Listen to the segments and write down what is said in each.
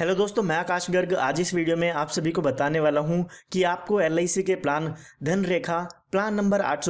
hello दोस्तों मैं आकाश गर्ग आज इस वीडियो में आप सभी को बताने वाला हूं कि आपको एल के प्लान धन रेखा प्लान नंबर आठ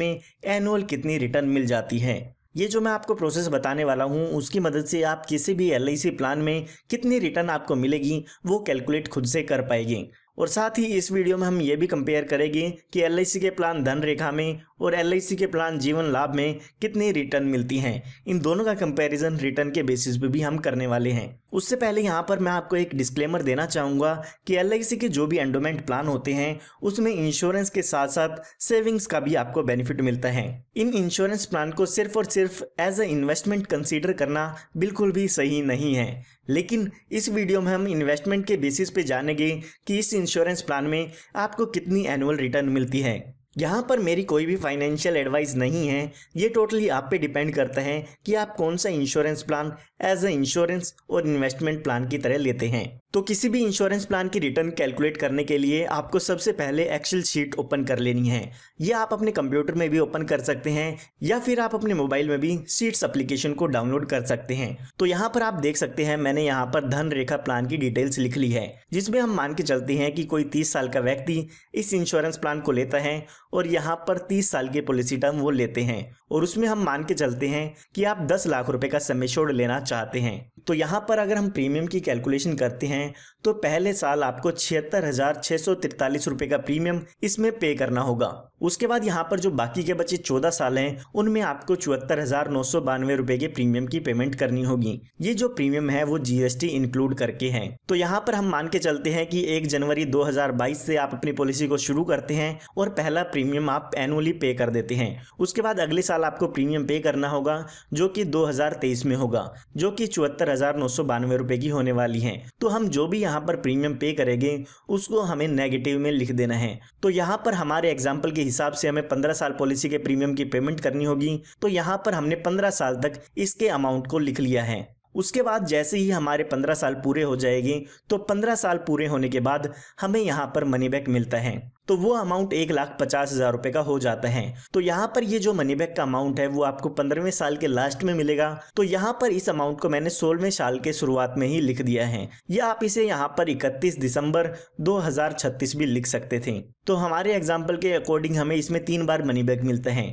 में एनुअल कितनी रिटर्न मिल जाती है ये जो मैं आपको प्रोसेस बताने वाला हूँ उसकी मदद से आप किसी भी एल प्लान में कितनी रिटर्न आपको मिलेगी वो कैलकुलेट खुद से कर पाएंगे और साथ ही इस वीडियो में हम ये भी कंपेयर करेंगे कि एल के प्लान धन रेखा में और एल के प्लान जीवन लाभ में कितनी रिटर्न मिलती हैं इन दोनों का कंपैरिजन रिटर्न के बेसिस पे भी हम करने वाले हैं उससे पहले यहाँ पर मैं आपको एक डिस्क्लेमर देना चाहूँगा कि एल के जो भी एंडोमेंट प्लान होते हैं उसमें इंश्योरेंस के साथ साथ सेविंग्स का भी आपको बेनिफिट मिलता है इन इंश्योरेंस प्लान को सिर्फ और सिर्फ एज ए इन्वेस्टमेंट कंसिडर करना बिल्कुल भी सही नहीं है लेकिन इस वीडियो में हम इन्वेस्टमेंट के बेसिस पे जानेंगे कि इस इंश्योरेंस प्लान में आपको कितनी एनुअल रिटर्न मिलती है यहाँ पर मेरी कोई भी फाइनेंशियल एडवाइस नहीं है ये टोटली आप पे डिपेंड करता है कि आप कौन सा insurance plan as a insurance और इन्वेस्टमेंट प्लान की तरह लेते हैं तो किसी भी इंश्योरेंस प्लान की रिटर्न कैलकुलेट करने के लिए आपको सबसे पहले एक्सेल शीट ओपन कर लेनी है यह आप अपने कंप्यूटर में भी ओपन कर सकते हैं या फिर आप अपने मोबाइल में भी सीट्स एप्लीकेशन को डाउनलोड कर सकते हैं तो यहाँ पर आप देख सकते हैं मैंने यहाँ पर धन रेखा प्लान की डिटेल्स लिख ली है जिसमें हम मान के चलते हैं कि कोई तीस साल का व्यक्ति इस इंश्योरेंस प्लान को लेता है और यहाँ पर 30 साल की पॉलिसी टर्म वो लेते हैं और उसमें हम मान के चलते हैं कि आप 10 लाख रुपए का समय छोड़ लेना चाहते हैं तो यहाँ पर अगर हम प्रीमियम की कैलकुलेशन करते हैं तो पहले साल आपको छिहत्तर हजार छह सौ तिरतालीस रूपए का प्रीमियम इसमें पे करना होगा उसके बाद यहाँ पर जो बाकी के बचे चौदह साल हैं उनमें आपको चौहत्तर हजार नौ सौ बानवे रूपए के प्रीमियम की पेमेंट करनी होगी ये जो प्रीमियम है वो जीएसटी इंक्लूड करके है तो यहाँ पर हम मान के चलते हैं कि एक जनवरी 2022 से आप अपनी पॉलिसी को शुरू करते हैं और पहला प्रीमियम आप एनुअली पे कर देते हैं उसके बाद अगले साल आपको प्रीमियम पे करना होगा जो कि 2023 में होगा जो कि चौहत्तर हज़ार नौ सौ बानवे रुपये की होने वाली है तो हम जो भी यहाँ पर प्रीमियम पे करेंगे उसको हमें नेगेटिव में लिख देना है तो यहाँ पर हमारे एग्जाम्पल के हिसाब से हमें पंद्रह साल पॉलिसी के प्रीमियम की पेमेंट करनी होगी तो यहाँ पर हमने पंद्रह साल तक इसके अमाउंट को लिख लिया है उसके बाद जैसे ही हमारे पंद्रह साल पूरे हो जाएंगे तो पंद्रह साल पूरे होने के बाद हमें यहाँ पर मनी बैक मिलता है तो वो अमाउंट एक लाख पचास हजार रुपए का हो जाता है तो यहाँ पर ये जो मनी बैक का अमाउंट है वो आपको पंद्रहवें साल के लास्ट में मिलेगा तो यहाँ पर इस अमाउंट को मैंने सोलहवें साल के शुरुआत में ही लिख दिया है या आप इसे यहाँ पर 31 दिसंबर 2036 भी लिख सकते थे तो हमारे एग्जाम्पल के अकॉर्डिंग हमें इसमें तीन बार मनी बैक मिलते हैं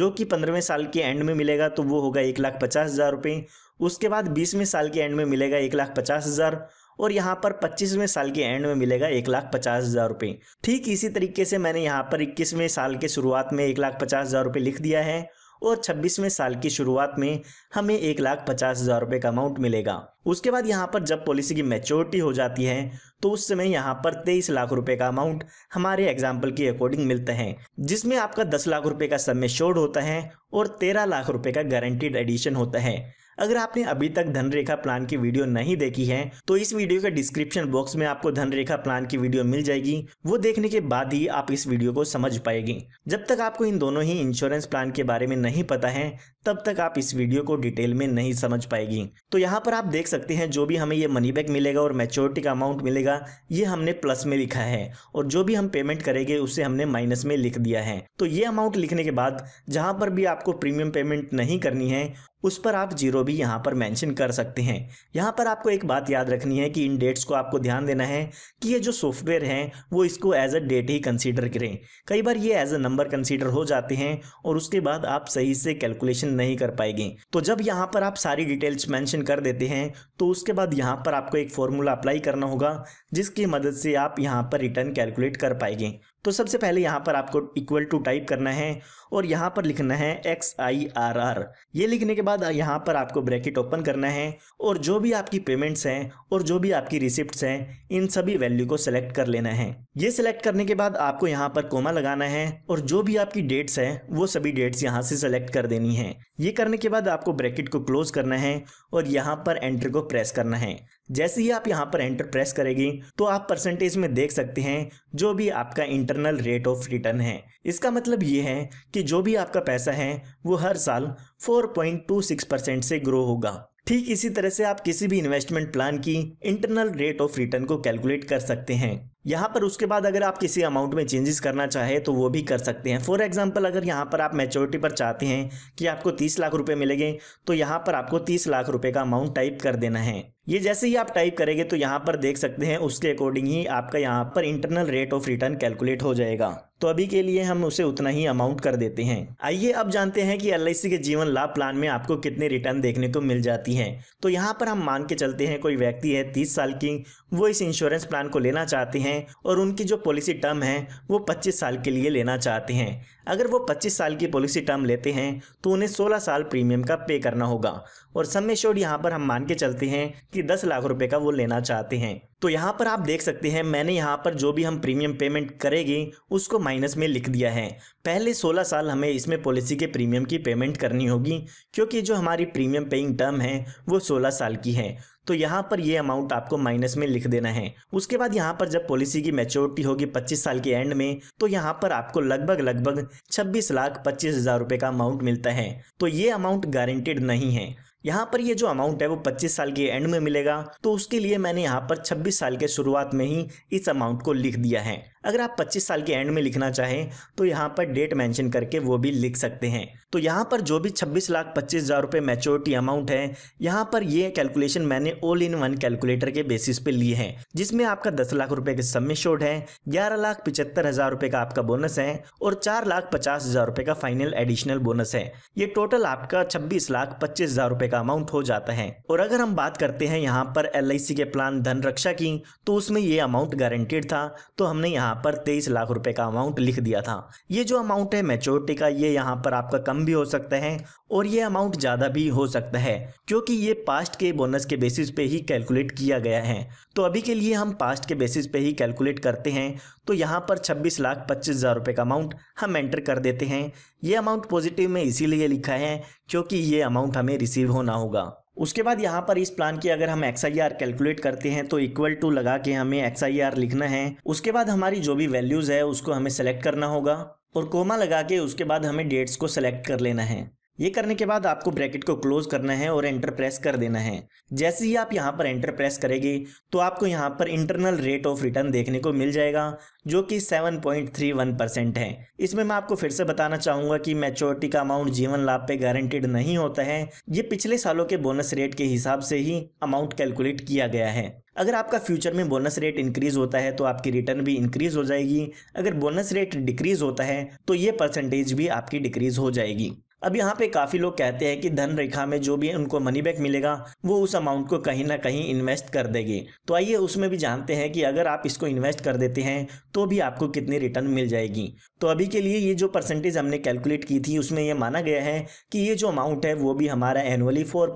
जो कि पंद्रहवें साल के एंड में मिलेगा तो वो होगा एक लाख पचास हजार रुपए उसके बाद बीसवें साल के एंड में मिलेगा एक लाख पचास हज़ार और यहाँ पर पच्चीसवें साल के एंड में मिलेगा एक लाख पचास हज़ार रुपये ठीक इसी तरीके से मैंने यहाँ पर इक्कीसवें साल के शुरुआत में एक लाख पचास हज़ार रुपये लिख दिया है और छब्बीसवें साल की शुरुआत में हमें एक लाख पचास हज़ार रुपये का अमाउंट मिलेगा उसके बाद यहाँ पर जब पॉलिसी की मेच्योरिटी हो जाती है तो उस समय यहाँ पर तेईस लाख रुपए का अमाउंट हमारे एग्जाम्पल के अकॉर्डिंग मिलते हैं जिसमें आपका दस लाख रुपए का सब शोर्ड होता है और तेरह लाख रुपए का गारंटीड एडिशन होता है अगर आपने अभी तक धनरेखा प्लान की वीडियो नहीं देखी है तो इस वीडियो के डिस्क्रिप्शन बॉक्स में आपको धनरेखा प्लान की वीडियो मिल जाएगी वो देखने के बाद ही आप इस वीडियो को समझ पाएगी जब तक आपको इन दोनों ही इंश्योरेंस प्लान के बारे में नहीं पता है तब तक आप इस वीडियो को डिटेल में नहीं समझ पाएगी तो यहाँ पर आप देख सकते हैं जो भी हमें ये मनी बैक मिलेगा और मेच्योरिटी का अमाउंट मिलेगा ये हमने प्लस में लिखा है और जो भी हम पेमेंट करेंगे उसे हमने माइनस में लिख दिया है तो ये अमाउंट लिखने के बाद जहाँ पर भी आपको प्रीमियम पेमेंट नहीं करनी है उस पर आप जीरो भी यहाँ पर मेंशन कर सकते हैं यहाँ पर आपको एक बात याद रखनी है कि इन डेट्स को आपको ध्यान देना है कि ये जो सॉफ्टवेयर हैं वो इसको एज अ डेट ही कंसीडर करें कई बार ये एज अ नंबर कंसीडर हो जाते हैं और उसके बाद आप सही से कैलकुलेशन नहीं कर पाएगी तो जब यहाँ पर आप सारी डिटेल्स मेंशन कर देते हैं तो उसके बाद यहाँ पर आपको एक फॉर्मूला अप्लाई करना होगा जिसकी मदद से आप यहाँ पर रिटर्न कैलकुलेट कर पाएंगे तो सबसे पहले यहाँ पर आपको इक्वल टू टाइप करना है और यहाँ पर लिखना है एक्स आई आर आर ये लिखने के बाद यहाँ पर आपको ब्रैकेट ओपन करना है और जो भी आपकी पेमेंट्स हैं और जो भी आपकी रिसिप्ट हैं इन सभी वैल्यू को सिलेक्ट कर लेना है ये सिलेक्ट करने के बाद आपको यहाँ पर कोमा लगाना है और जो भी आपकी डेट्स है वो सभी डेट्स यहाँ से सिलेक्ट कर देनी है ये करने के बाद आपको ब्रैकेट को क्लोज करना है और यहाँ पर एंट्री को प्रेस करना है जैसे ही आप यहाँ पर एंटर प्रेस करेगी तो आप परसेंटेज में देख सकते हैं जो भी आपका इंटरनल रेट ऑफ रिटर्न है इसका मतलब ये है कि जो भी आपका पैसा है वो हर साल 4.26 परसेंट से ग्रो होगा ठीक इसी तरह से आप किसी भी इन्वेस्टमेंट प्लान की इंटरनल रेट ऑफ रिटर्न को कैलकुलेट कर सकते हैं यहाँ पर उसके बाद अगर आप किसी अमाउंट में चेंजेस करना चाहे तो वो भी कर सकते हैं फॉर एग्जांपल अगर यहाँ पर आप मेचोरिटी पर चाहते हैं कि आपको तीस लाख रुपए मिलेंगे तो यहाँ पर आपको तीस लाख रुपए का अमाउंट टाइप कर देना है ये जैसे ही आप टाइप करेंगे तो यहाँ पर देख सकते हैं उसके अकॉर्डिंग ही आपका यहाँ पर internal rate of return calculate हो जाएगा तो अभी के लिए हम उसे उतना ही अमाउंट कर देते हैं आइए अब जानते हैं कि एल के जीवन लाभ प्लान में आपको कितने रिटर्न देखने को मिल जाती हैं तो यहाँ पर हम मान के चलते हैं कोई व्यक्ति है तीस साल की वो इस इंश्योरेंस प्लान को लेना चाहते हैं हैं और उनकी जो पॉलिसी टर्म है वो 25 साल के लिए लेना चाहते हैं अगर वो 25 साल की पॉलिसी टर्म लेते हैं तो उन्हें 16 साल प्रीमियम का पे करना होगा और समय शोर यहाँ पर हम मान के चलते हैं कि 10 लाख रुपए का वो लेना चाहते हैं तो यहाँ पर आप देख सकते हैं मैंने यहाँ पर जो भी हम प्रीमियम पेमेंट करेंगे उसको माइनस में लिख दिया है पहले 16 साल हमें इसमें पॉलिसी के प्रीमियम की पेमेंट करनी होगी क्योंकि जो हमारी प्रीमियम पेइंग टर्म है वो 16 साल की है तो यहाँ पर ये अमाउंट आपको माइनस में लिख देना है उसके बाद यहाँ पर जब पॉलिसी की मेच्योरिटी होगी 25 साल के एंड में तो यहाँ पर आपको लगभग लगभग 26 लाख पच्चीस हजार रुपए का अमाउंट मिलता है तो ये अमाउंट गारंटेड नहीं है यहाँ पर ये जो अमाउंट है वो 25 साल के एंड में मिलेगा तो उसके लिए मैंने यहाँ पर 26 साल के शुरुआत में ही इस अमाउंट को लिख दिया है अगर आप 25 साल के एंड में लिखना चाहें तो यहाँ पर डेट मेंशन करके वो भी लिख सकते हैं तो यहाँ पर जो भी छब्बीस लाख पच्चीस हज़ार रुपये मेच्योरिटी अमाउंट है यहाँ पर ये कैलकुलेशन मैंने ऑल इन वन कैलकुलेटर के बेसिस पे लिए हैं जिसमें आपका दस लाख रुपए के सम्मिशोड है ग्यारह लाख पिछहत्तर हज़ार रुपए का आपका बोनस है और चार लाख पचास हज़ार रुपए का फाइनल एडिशनल बोनस है ये टोटल आपका छब्बीस लाख पच्चीस हज़ार रुपए का अमाउंट हो जाता है और अगर हम बात करते हैं यहाँ पर एल के प्लान धन रक्षा की तो उसमें ये अमाउंट गारंटेड था तो हमने यहाँ पर तेईस लाख रुपए का अमाउंट लिख दिया था ये जो अमाउंट है मेच्योरिटी का ये यहाँ पर आपका कम भी हो सकता है और ये अमाउंट ज़्यादा भी हो सकता है क्योंकि ये पास्ट के बोनस के बेसिस पे ही कैलकुलेट किया गया है तो अभी के लिए हम पास्ट के बेसिस पे ही कैलकुलेट करते हैं तो यहाँ पर छब्बीस लाख पच्चीस हज़ार रुपये का अमाउंट हम एंटर कर देते हैं ये अमाउंट पॉजिटिव में इसीलिए लिखा है क्योंकि ये अमाउंट हमें रिसीव होना होगा उसके बाद यहाँ पर इस प्लान की अगर हम एक्स आई आर कैलकुलेट करते हैं तो इक्वल टू लगा के हमें एक्स आई आर लिखना है उसके बाद हमारी जो भी वैल्यूज़ है उसको हमें सेलेक्ट करना होगा और कोमा लगा के उसके बाद हमें डेट्स को सेलेक्ट कर लेना है ये करने के बाद आपको ब्रैकेट को क्लोज करना है और एंटर प्रेस कर देना है जैसे ही आप यहाँ पर एंटर प्रेस करेंगे तो आपको यहाँ पर इंटरनल रेट ऑफ रिटर्न देखने को मिल जाएगा जो कि 7.31 परसेंट है इसमें मैं आपको फिर से बताना चाहूंगा कि मैच्योरिटी का अमाउंट जीवन लाभ पे गारंटेड नहीं होता है ये पिछले सालों के बोनस रेट के हिसाब से ही अमाउंट कैलकुलेट किया गया है अगर आपका फ्यूचर में बोनस रेट इंक्रीज होता है तो आपकी रिटर्न भी इंक्रीज हो जाएगी अगर बोनस रेट डिक्रीज होता है तो ये परसेंटेज भी आपकी डिक्रीज हो जाएगी अब यहाँ पे काफ़ी लोग कहते हैं कि धन रेखा में जो भी उनको मनी बैक मिलेगा वो उस अमाउंट को कहीं ना कहीं इन्वेस्ट कर देगी तो आइए उसमें भी जानते हैं कि अगर आप इसको इन्वेस्ट कर देते हैं तो भी आपको कितनी रिटर्न मिल जाएगी तो अभी के लिए ये जो परसेंटेज हमने कैलकुलेट की थी उसमें यह माना गया है कि ये जो अमाउंट है वो भी हमारा एनुअली फोर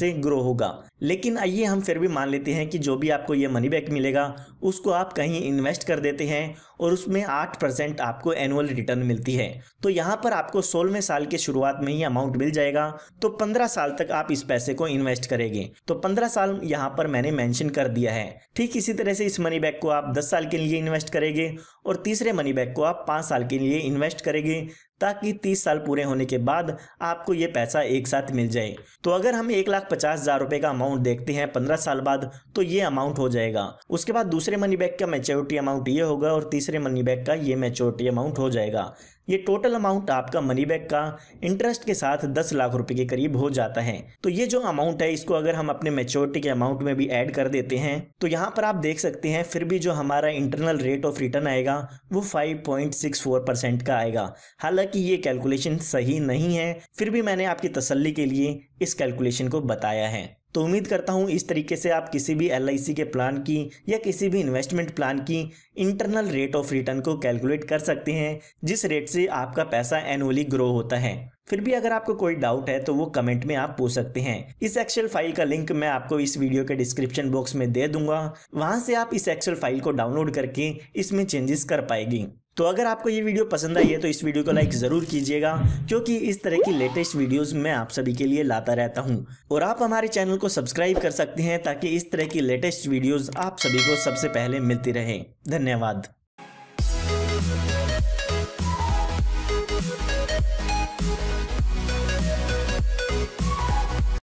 से ग्रो होगा लेकिन आइए हम फिर भी मान लेते हैं कि जो भी आपको ये मनी बैक मिलेगा उसको आप कहीं इन्वेस्ट कर देते हैं और उसमें आठ परसेंट आपको एनुअल रिटर्न मिलती है तो यहाँ पर आपको सोलहवें साल के शुरुआत में ही अमाउंट मिल जाएगा तो पंद्रह साल तक आप इस पैसे को इन्वेस्ट करेंगे तो पंद्रह साल यहाँ पर मैंने मैंशन कर दिया है ठीक इसी तरह से इस मनी बैग को आप दस साल के लिए इन्वेस्ट करेंगे और तीसरे मनी बैग को आप पाँच साल के लिए इन्वेस्ट करेंगे ताकि तीस साल पूरे होने के बाद आपको ये पैसा एक साथ मिल जाए तो अगर हम एक लाख पचास हजार रुपए का अमाउंट देखते हैं पंद्रह साल बाद तो ये अमाउंट हो जाएगा उसके बाद दूसरे मनी बैग का मेच्योरिटी अमाउंट ये होगा और तीसरे मनी बैग का ये मेच्योरिटी अमाउंट हो जाएगा ये टोटल अमाउंट आपका मनी बैक का इंटरेस्ट के साथ दस लाख रुपए के करीब हो जाता है तो ये जो अमाउंट है इसको अगर हम अपने मेच्योरिटी के अमाउंट में भी ऐड कर देते हैं तो यहाँ पर आप देख सकते हैं फिर भी जो हमारा इंटरनल रेट ऑफ रिटर्न आएगा वो 5.64 परसेंट का आएगा हालांकि ये कैलकुलेशन सही नहीं है फिर भी मैंने आपकी तसली के लिए इस कैलकुलेशन को बताया है तो उम्मीद करता हूँ इस तरीके से आप किसी भी एल के प्लान की या किसी भी इन्वेस्टमेंट प्लान की इंटरनल रेट ऑफ रिटर्न को कैलकुलेट कर सकते हैं जिस रेट से आपका पैसा एनुअली ग्रो होता है फिर भी अगर आपको कोई डाउट है तो वो कमेंट में आप पूछ सकते हैं इस एक्सेल फाइल का लिंक मैं आपको इस वीडियो के डिस्क्रिप्शन बॉक्स में दे दूंगा वहां से आप इस एक्सेल फाइल को डाउनलोड करके इसमें चेंजेस कर पाएगी तो अगर आपको ये वीडियो पसंद आई है तो इस वीडियो को लाइक ज़रूर कीजिएगा क्योंकि इस तरह की लेटेस्ट वीडियोस मैं आप सभी के लिए लाता रहता हूँ और आप हमारे चैनल को सब्सक्राइब कर सकते हैं ताकि इस तरह की लेटेस्ट वीडियोज़ आप सभी को सबसे पहले मिलती रहे धन्यवाद